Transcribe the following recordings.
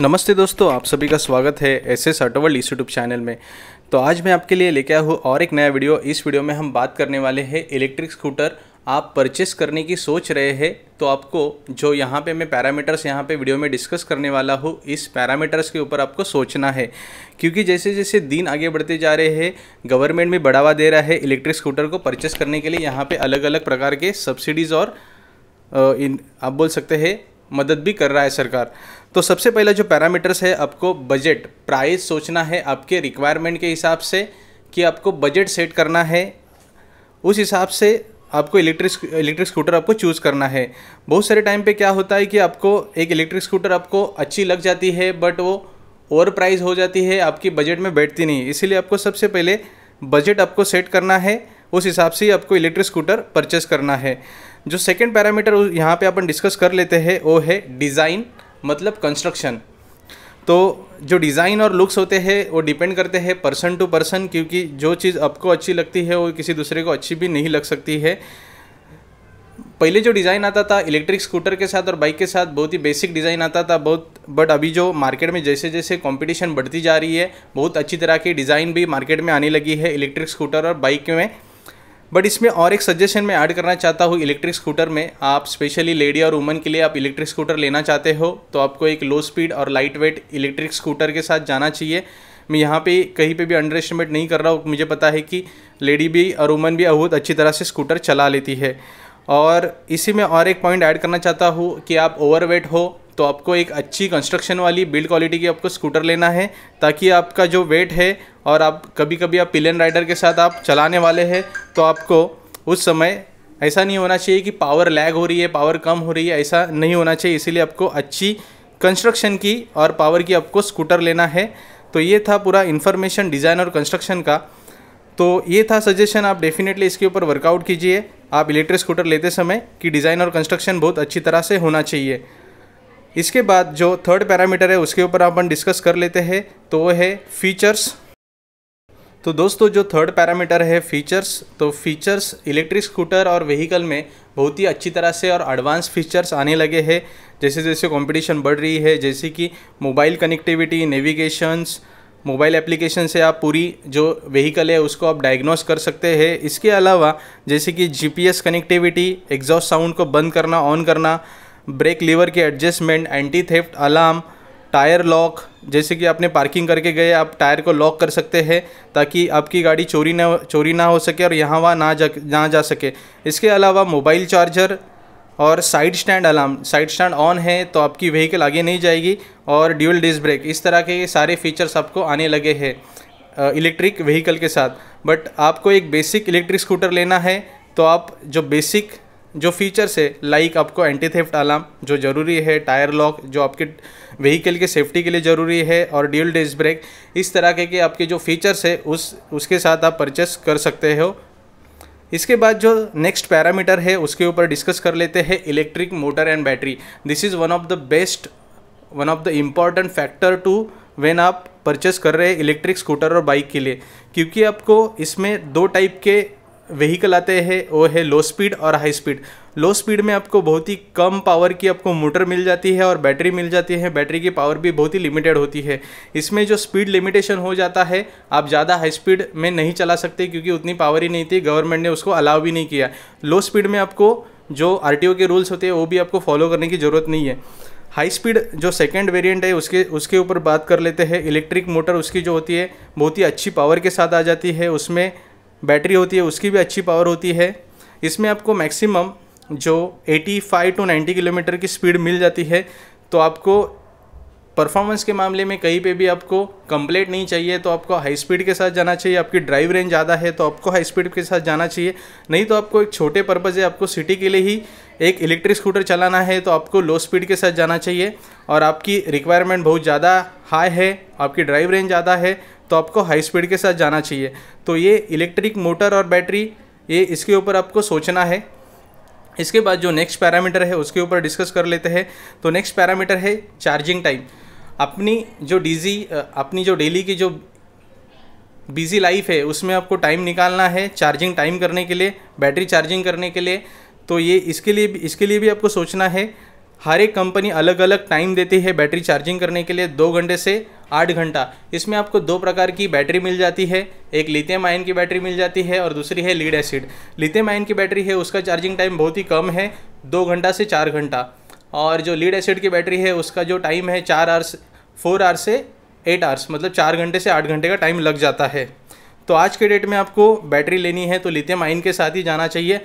नमस्ते दोस्तों आप सभी का स्वागत है S S auto world YouTube channel में तो आज मैं आपके लिए लेके आया हूँ और एक नया वीडियो इस वीडियो में हम बात करने वाले हैं इलेक्ट्रिक स्कूटर आप परचेस करने की सोच रहे हैं तो आपको जो यहाँ पे मैं पैरामीटर्स यहाँ पे वीडियो में डिस्कस करने वाला हूँ इस पैरामीटर्स के ऊपर आपको सोचना है क्योंकि जैसे जैसे दिन आगे बढ़ते जा रहे हैं गवर्नमेंट भी बढ़ावा दे रहा है इलेक्ट्रिक स्कूटर को परचेस करने के लिए यहाँ पर अलग अलग प्रकार के सब्सिडीज़ और इन आप बोल सकते हैं मदद भी कर रहा है सरकार तो सबसे पहला जो पैरामीटर्स है आपको बजट प्राइस सोचना है आपके रिक्वायरमेंट के हिसाब से कि आपको बजट सेट करना है उस हिसाब से आपको इलेक्ट्रिक इलेक्ट्रिक स्कूटर आपको चूज़ करना है बहुत सारे टाइम पे क्या होता है कि आपको एक इलेक्ट्रिक स्कूटर आपको अच्छी लग जाती है बट वो ओवर प्राइस हो जाती है आपकी बजट में बैठती नहीं इसीलिए आपको सबसे पहले बजट आपको सेट करना है उस हिसाब से आपको इलेक्ट्रिक स्कूटर परचेस करना है जो सेकेंड पैरामीटर यहाँ पे अपन डिस्कस कर लेते हैं वो है डिज़ाइन मतलब कंस्ट्रक्शन तो जो डिज़ाइन और लुक्स होते हैं वो डिपेंड करते हैं पर्सन टू पर्सन क्योंकि जो चीज़ आपको अच्छी लगती है वो किसी दूसरे को अच्छी भी नहीं लग सकती है पहले जो डिज़ाइन आता था इलेक्ट्रिक स्कूटर के साथ और बाइक के साथ बहुत ही बेसिक डिज़ाइन आता था बहुत बट अभी जो मार्केट में जैसे जैसे कंपटीशन बढ़ती जा रही है बहुत अच्छी तरह की डिज़ाइन भी मार्केट में आने लगी है इलेक्ट्रिक स्कूटर और बाइक में बट इसमें और एक सजेशन मैं ऐड करना चाहता हूँ इलेक्ट्रिक स्कूटर में आप स्पेशली लेडी और वुमन के लिए आप इलेक्ट्रिक स्कूटर लेना चाहते हो तो आपको एक लो स्पीड और लाइट वेट इलेक्ट्रिक स्कूटर के साथ जाना चाहिए मैं यहाँ पे कहीं पे भी अंडर एस्टिमेट नहीं कर रहा हूँ मुझे पता है कि लेडी भी और वुमन भी बहुत अच्छी तरह से स्कूटर चला लेती है और इसी में और एक पॉइंट ऐड करना चाहता हूँ कि आप ओवरवेट हो तो आपको एक अच्छी कंस्ट्रक्शन वाली बिल्ड क्वालिटी की आपको स्कूटर लेना है ताकि आपका जो वेट है और आप कभी कभी आप पिलन राइडर के साथ आप चलाने वाले हैं तो आपको उस समय ऐसा नहीं होना चाहिए कि पावर लैग हो रही है पावर कम हो रही है ऐसा नहीं होना चाहिए इसीलिए आपको अच्छी कंस्ट्रक्शन की और पावर की आपको स्कूटर लेना है तो ये था पूरा इन्फॉर्मेशन डिज़ाइन और कंस्ट्रक्शन का तो ये था सजेशन आप डेफिनेटली इसके ऊपर वर्कआउट कीजिए आप इलेक्ट्रिक स्कूटर लेते समय कि डिज़ाइन और कंस्ट्रक्शन बहुत अच्छी तरह से होना चाहिए इसके बाद जो थर्ड पैरामीटर है उसके ऊपर अपन डिस्कस कर लेते हैं तो वो है फीचर्स तो दोस्तों जो थर्ड पैरामीटर है फीचर्स तो फीचर्स इलेक्ट्रिक स्कूटर और व्हीकल में बहुत ही अच्छी तरह से और एडवांस फीचर्स आने लगे हैं जैसे जैसे कंपटीशन बढ़ रही है जैसे कि mobile connectivity navigations mobile application से आप पूरी जो व्हीकल है उसको आप डायग्नोस कर सकते हैं इसके अलावा जैसे कि जीपीएस कनेक्टिविटी एग्जॉस्ट साउंड को बंद करना ऑन करना ब्रेक लीवर की adjustment anti theft alarm tyre lock जैसे कि आपने पार्किंग करके गए आप टायर को लॉक कर सकते हैं ताकि आपकी गाड़ी चोरी ना चोरी ना हो सके और यहाँ वहाँ ना जा ना जा सके इसके अलावा मोबाइल चार्जर और side stand alarm side stand on है तो आपकी व्हीकल आगे नहीं जाएगी और ड्यूल डिस्क ब्रेक इस तरह के सारे फीचर्स आपको आने लगे हैं इलेक्ट्रिक व्हीकल के साथ बट आपको एक बेसिक इलेक्ट्रिक स्कूटर लेना है तो आप जो बेसिक जो फीचर्स है लाइक आपको एंटी थेफ्ट अलार्म जो ज़रूरी है टायर लॉक जो आपके व्हीकल के सेफ्टी के लिए ज़रूरी है और ड्यूल डिस्क ब्रेक इस तरह के, के आपके जो फीचर्स है उस उसके साथ आप परचेस कर सकते हो इसके बाद जो नेक्स्ट पैरामीटर है उसके ऊपर डिस्कस कर लेते हैं electric motor and battery this is one of the best one of the important factor to when आप परचेस कर रहे हैं इलेक्ट्रिक स्कूटर और बाइक के लिए क्योंकि आपको इसमें दो टाइप के व्हीकल आते हैं वो है लो स्पीड और हाई स्पीड लो स्पीड में आपको बहुत ही कम पावर की आपको मोटर मिल जाती है और बैटरी मिल जाती है बैटरी की पावर भी बहुत ही लिमिटेड होती है इसमें जो स्पीड लिमिटेशन हो जाता है आप ज़्यादा हाई स्पीड में नहीं चला सकते क्योंकि उतनी पावर ही नहीं थी गवर्नमेंट ने उसको अलाउ भी नहीं किया लो स्पीड में आपको जो आर के रूल्स होते हैं वो भी आपको फॉलो करने की ज़रूरत नहीं है हाई स्पीड जो सेकेंड वेरिएंट है उसके उसके ऊपर बात कर लेते हैं इलेक्ट्रिक मोटर उसकी जो होती है बहुत ही अच्छी पावर के साथ आ जाती है उसमें बैटरी होती है उसकी भी अच्छी पावर होती है इसमें आपको मैक्सिमम जो 85 टू 90 किलोमीटर की स्पीड मिल जाती है तो आपको परफॉर्मेंस के मामले में कहीं पे भी आपको कंप्लेट नहीं चाहिए तो आपको हाई स्पीड के साथ जाना चाहिए आपकी ड्राइव रेंज ज़्यादा है तो आपको हाई स्पीड के साथ जाना चाहिए नहीं तो आपको एक छोटे पर्पज़ है आपको सिटी के लिए ही एक इलेक्ट्रिक स्कूटर चलाना है तो आपको लो स्पीड के साथ जाना चाहिए और आपकी रिक्वायरमेंट बहुत ज़्यादा हाई है आपकी ड्राइव रेंज ज़्यादा है तो आपको हाई स्पीड के साथ जाना चाहिए तो ये इलेक्ट्रिक मोटर और बैटरी ये इसके ऊपर आपको सोचना है इसके बाद जो नेक्स्ट पैरामीटर है उसके ऊपर डिस्कस कर लेते हैं तो नेक्स्ट पैरामीटर है चार्जिंग टाइम अपनी जो डीजी अपनी जो डेली की जो बिजी लाइफ है उसमें आपको टाइम निकालना है चार्जिंग टाइम करने के लिए बैटरी चार्जिंग करने के लिए तो ये इसके लिए भी इसके लिए भी आपको सोचना है हर एक कंपनी अलग अलग टाइम देती है बैटरी चार्जिंग करने के लिए दो घंटे से आठ घंटा इसमें आपको दो प्रकार की बैटरी मिल जाती है एक लिथियम आयन की बैटरी मिल जाती है और दूसरी है लीड एसिड लिथियम आयन की बैटरी है उसका चार्जिंग टाइम बहुत ही कम है दो घंटा से चार घंटा और जो लीड एसिड की बैटरी है उसका जो टाइम है चार आवर्स फोर आवर्स से एट आवर्स मतलब चार घंटे से आठ घंटे का टाइम लग जाता है तो आज के डेट में आपको बैटरी लेनी है तो लिथियम आयन के साथ ही जाना चाहिए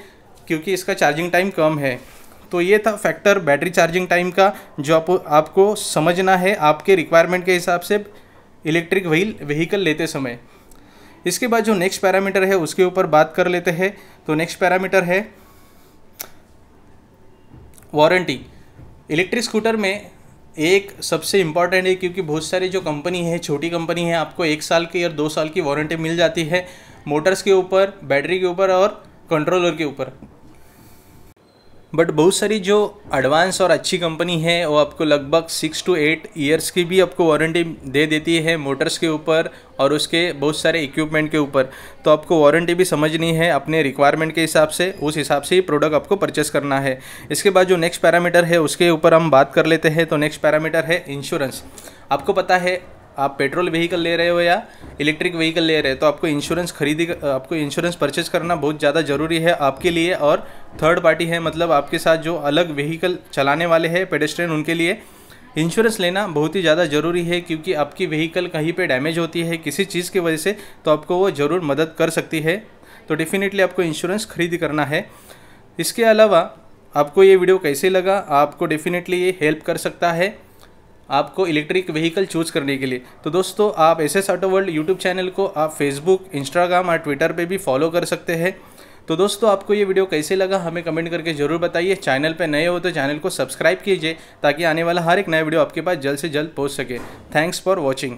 क्योंकि इसका चार्जिंग टाइम कम है तो ये था फैक्टर बैटरी चार्जिंग टाइम का जो आप, आपको समझना है आपके रिक्वायरमेंट के हिसाब से इलेक्ट्रिक वही व्हीकल लेते समय इसके बाद जो नेक्स्ट पैरामीटर है उसके ऊपर बात कर लेते हैं तो नेक्स्ट पैरामीटर है वारंटी इलेक्ट्रिक स्कूटर में एक सबसे इम्पॉर्टेंट है क्योंकि बहुत सारी जो कंपनी है छोटी कंपनी है आपको एक साल की या दो साल की वारंटी मिल जाती है मोटर्स के ऊपर बैटरी के ऊपर और कंट्रोलर के ऊपर बट बहुत सारी जो एडवांस और अच्छी कंपनी है वो आपको लगभग सिक्स टू एट ईयर्स की भी आपको वारंटी दे देती है मोटर्स के ऊपर और उसके बहुत सारे इक्विपमेंट के ऊपर तो आपको वारंटी भी समझनी है अपने रिक्वायरमेंट के हिसाब से उस हिसाब से ही प्रोडक्ट आपको परचेस करना है इसके बाद जो नेक्स्ट पैरामीटर है उसके ऊपर हम बात कर लेते हैं तो नेक्स्ट पैरामीटर है इंश्योरेंस आपको पता है आप पेट्रोल व्हीकल ले रहे हो या इलेक्ट्रिक व्हीकल ले रहे हो तो आपको इंश्योरेंस खरीदी आपको इंश्योरेंस परचेज करना बहुत ज़्यादा ज़रूरी है आपके लिए और थर्ड पार्टी है मतलब आपके साथ जो अलग व्हीकल चलाने वाले हैं पेडेस्ट्रेन उनके लिए इंश्योरेंस लेना बहुत ही ज़्यादा ज़रूरी है क्योंकि आपकी व्हीकल कहीं पर डैमेज होती है किसी चीज़ की वजह से तो आपको वो ज़रूर मदद कर सकती है तो डेफिनेटली आपको इंश्योरेंस खरीद करना है इसके अलावा आपको ये वीडियो कैसे लगा आपको डेफिनेटली ये हेल्प कर सकता है आपको इलेक्ट्रिक व्हीकल चूज़ करने के लिए तो दोस्तों आप S S auto world YouTube channel को आप फेसबुक इंस्टाग्राम और ट्विटर पर भी फॉलो कर सकते हैं तो दोस्तों आपको ये वीडियो कैसे लगा हमें कमेंट करके ज़रूर बताइए चैनल पर नए हो तो चैनल को सब्सक्राइब कीजिए ताकि आने वाला हर एक नया वीडियो आपके पास जल्द से जल्द पहुँच सके थैंक्स फॉर वॉचिंग